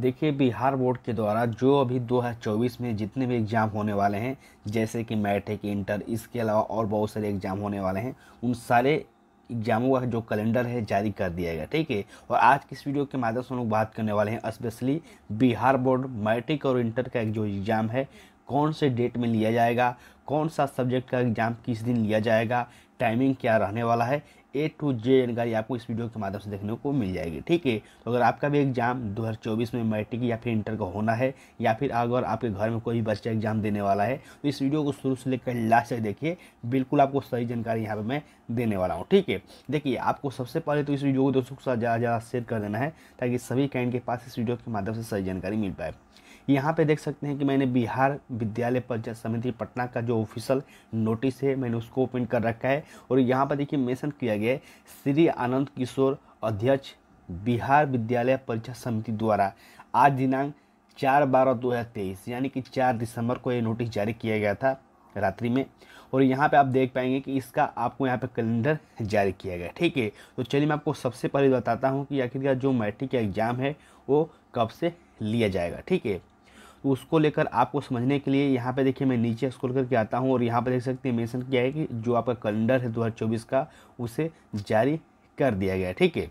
देखिए बिहार बोर्ड के द्वारा जो अभी 2024 में जितने भी एग्ज़ाम होने वाले हैं जैसे कि मैट्रिक इंटर इसके अलावा और बहुत सारे एग्ज़ाम होने वाले हैं उन सारे एग्जामों का जो कैलेंडर है जारी कर दिया गया ठीक है और आज की इस वीडियो के माध्यम से हम लोग बात करने वाले हैं स्पेशली बिहार बोर्ड मैट्रिक और इंटर का एक जो एग्ज़ाम है कौन से डेट में लिया जाएगा कौन सा सब्जेक्ट का एग्ज़ाम किस दिन लिया जाएगा टाइमिंग क्या रहने वाला है ए टू जे जानकारी आपको इस वीडियो के माध्यम से देखने को मिल जाएगी ठीक है तो अगर आपका भी एग्जाम 2024 में मैट्रिक या फिर इंटर का होना है या फिर अगर आपके घर में कोई भी बच्चा एग्जाम देने वाला है तो इस वीडियो को शुरू से लेकर लास्ट तक देखिए बिल्कुल आपको सही जानकारी यहाँ पर मैं देने वाला हूँ ठीक है देखिए आपको सबसे पहले तो इस वीडियो को दोस्तों के साथ ज़्यादा ज़्यादा शेयर कर देना है ताकि सभी कैंड के पास इस वीडियो के माध्यम से सही जानकारी मिल पाए यहाँ पे देख सकते हैं कि मैंने बिहार विद्यालय पंचायत समिति पटना का जो ऑफिशियल नोटिस है मैंने उसको ओपन कर रखा है और यहाँ पर देखिए मेंशन किया गया है श्री आनंद किशोर अध्यक्ष बिहार विद्यालय परीक्षा समिति द्वारा आज दिनांक चार बारह दो हज़ार तेईस यानी कि चार दिसंबर को ये नोटिस जारी किया गया था रात्रि में और यहाँ पे आप देख पाएंगे कि इसका आपको यहाँ पे कैलेंडर जारी किया गया ठीक है तो चलिए मैं आपको सबसे पहले बताता हूँ कि आखिरकार जो मैट्रिक का एग्ज़ाम है वो कब से लिया जाएगा ठीक है तो उसको लेकर आपको समझने के लिए यहाँ पे देखिए मैं नीचे स्क्रॉल करके आता हूँ और यहाँ पे देख सकते हैं मेंशन किया है कि जो आपका कैलेंडर है 2024 का उसे जारी कर दिया गया ठीक है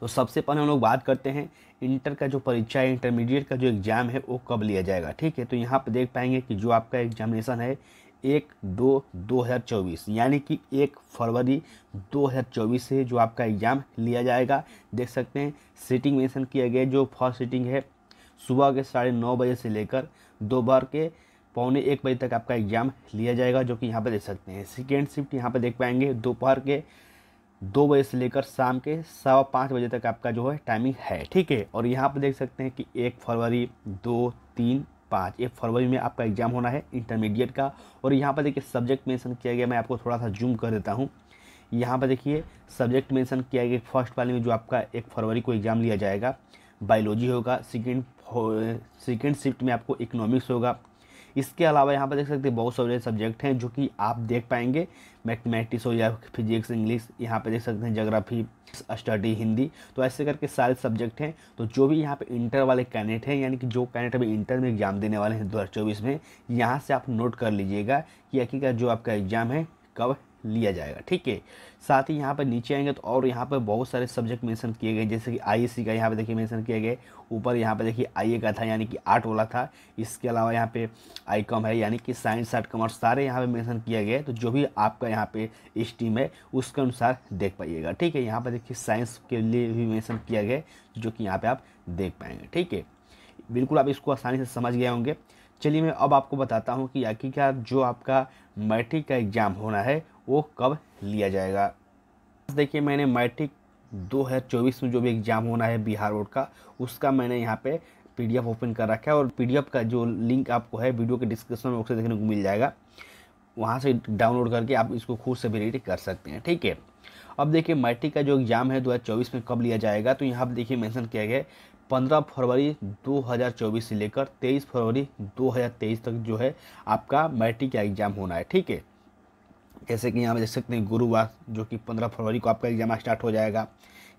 तो सबसे पहले हम लोग बात करते हैं इंटर का जो परीक्षा है इंटरमीडिएट का जो एग्ज़ाम है वो कब लिया जाएगा ठीक है तो यहाँ पर देख पाएंगे कि जो आपका एग्जामिनेशन है एक दो दो हज़ार चौबीस यानी कि एक फरवरी दो हज़ार चौबीस से जो आपका एग्ज़ाम लिया जाएगा देख सकते हैं सीटिंग मेंशन किया गया जो फर्स्ट सीटिंग है सुबह के साढ़े नौ बजे से लेकर दोपहर के पौने एक बजे तक आपका एग्ज़ाम लिया जाएगा जो कि यहाँ पर देख सकते हैं सेकेंड शिफ्ट यहाँ पर देख पाएंगे दोपहर के दो बजे से लेकर शाम के सवा पाँच बजे तक आपका जो है टाइमिंग है ठीक है और यहाँ पर देख सकते हैं कि एक फरवरी दो तीन पाँच एक फरवरी में आपका एग्ज़ाम होना है इंटरमीडिएट का और यहाँ पर देखिए सब्जेक्ट मेंशन किया गया मैं आपको थोड़ा सा जूम कर देता हूँ यहाँ पर देखिए सब्जेक्ट मेंशन किया गया फर्स्ट वाले में जो आपका एक फरवरी को एग्ज़ाम लिया जाएगा बायोलॉजी होगा सेकेंड सेकेंड शिफ्ट में आपको इकोनॉमिक्स होगा इसके अलावा यहाँ पर देख सकते हैं बहुत सारे सब्जेक्ट हैं जो कि आप देख पाएंगे मैथमेटिक्स हो या फिजिक्स इंग्लिश यहाँ पर देख सकते हैं जोग्राफी स्टडी हिंदी तो ऐसे करके सारे सब्जेक्ट हैं तो जो भी यहाँ पे इंटर वाले कैंडिडेट हैं यानी कि जो कैंडिडेट अभी इंटर में एग्ज़ाम देने वाले हैं दो में यहाँ से आप नोट कर लीजिएगा कि हकीकत जो आपका एग्ज़ाम है कब लिया जाएगा ठीक है साथ ही यहाँ पर नीचे आएंगे तो और यहाँ पर बहुत सारे सब्जेक्ट मेंशन किए गए जैसे कि आईएससी का यहाँ पर देखिए मेंशन किया गया ऊपर यहाँ पर देखिए आईए का था यानी कि आर्ट वाला था इसके अलावा यहाँ पे आई कॉम है यानी कि साइंस आर्ट कॉमर्स सारे यहाँ पे मेंशन किया गया तो जो भी आपका यहाँ पे स्ट्रीम है उसके अनुसार देख पाइएगा ठीक है यहाँ पर देखिए साइंस के लिए भी मैंसन किया गया जो कि यहाँ पर आप देख पाएंगे ठीक है बिल्कुल आप इसको आसानी से समझ गए होंगे चलिए मैं अब आपको बताता हूँ कि आखिरकार जो आपका मैट्रिक का एग्ज़ाम होना है वो कब लिया जाएगा देखिए मैंने मैट्रिक 2024 में जो भी एग्ज़ाम होना है बिहार बोर्ड का उसका मैंने यहाँ पे पीडीएफ ओपन कर रखा है और पीडीएफ का जो लिंक आपको है वीडियो के डिस्क्रिप्शन में उसे देखने को मिल जाएगा वहाँ से डाउनलोड करके आप इसको खुद से भी रेडी कर सकते हैं ठीक है अब देखिए मैट्रिक का जो एग्ज़ाम है 2024 में कब लिया जाएगा तो यहाँ पर देखिए मैंसन किया गया पंद्रह फरवरी 2024 से लेकर तेईस फरवरी 2023 तक जो है आपका मैट्रिक का एग्ज़ाम होना है ठीक है जैसे कि यहाँ पर देख सकते हैं गुरुवार जो कि पंद्रह फरवरी को आपका एग्जाम स्टार्ट हो जाएगा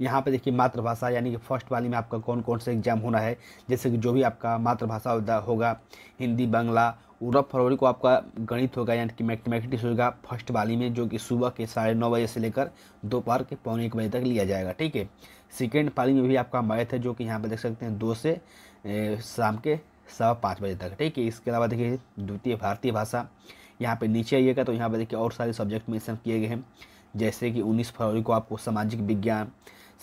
यहाँ पे देखिए मातृभाषा यानी कि फर्स्ट वाली में आपका कौन कौन सा एग्जाम होना है जैसे कि जो भी आपका मातृभाषा होगा हिंदी बांग्ला उन्नीस फरवरी को आपका गणित होगा यानी कि मैथमेटिक्स होगा फर्स्ट वाली में जो कि सुबह के साढ़े नौ बजे से लेकर दोपहर के पौने एक बजे तक लिया जाएगा ठीक है सेकेंड पाली में भी आपका मैथ है जो कि यहाँ पर देख सकते हैं दो से शाम के सवा पाँच बजे तक ठीक है इसके अलावा देखिए द्वितीय भारतीय भाषा यहाँ पे नीचे आइएगा तो यहाँ पर देखिए और सारे सब्जेक्ट मेंशन किए गए हैं जैसे कि उन्नीस फरवरी को आपको सामाजिक विज्ञान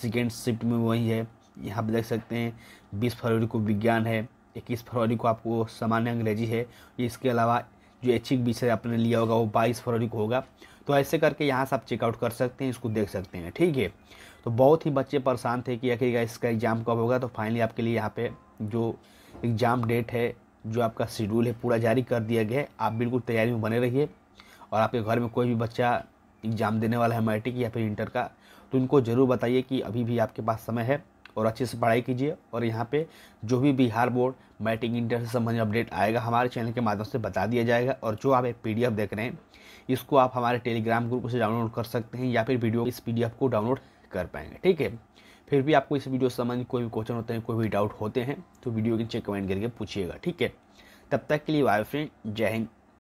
सेकेंड शिफ्ट में वही है यहाँ पर देख सकते हैं बीस फरवरी को विज्ञान है इक्कीस फरवरी को आपको सामान्य अंग्रेजी है इसके अलावा जो ऐच्छिक विषय आपने लिया होगा वो बाईस फरवरी को होगा तो ऐसे करके यहाँ से आप चेकआउट कर सकते हैं इसको देख सकते हैं ठीक है तो बहुत ही बच्चे परेशान थे कि आखिर इसका एग्ज़ाम कब होगा तो फाइनली आपके लिए यहाँ पे जो एग्ज़ाम डेट है जो आपका शेड्यूल है पूरा जारी कर दिया गया है आप बिल्कुल तैयारी में बने रहिए और आपके घर में कोई भी बच्चा एग्ज़ाम देने वाला है मैट्रिक या फिर इंटर का तो उनको ज़रूर बताइए कि अभी भी आपके पास समय है और अच्छे से पढ़ाई कीजिए और यहाँ पे जो भी बिहार बोर्ड मैट्रिक इंटर से संबंधित अपडेट आएगा हमारे चैनल के माध्यम से बता दिया जाएगा और जो आप एक पी देख रहे हैं इसको आप हमारे टेलीग्राम ग्रुप से डाउनलोड कर सकते हैं या फिर वीडियो इस पी को डाउनलोड कर पाएंगे ठीक है फिर भी आपको इस वीडियो से संबंधित कोई भी क्वेश्चन होते हैं कोई भी डाउट होते हैं तो वीडियो के नीचे कमेंट करके पूछिएगा ठीक है तब तक के लिए वाई फ्रेंड जय हिंद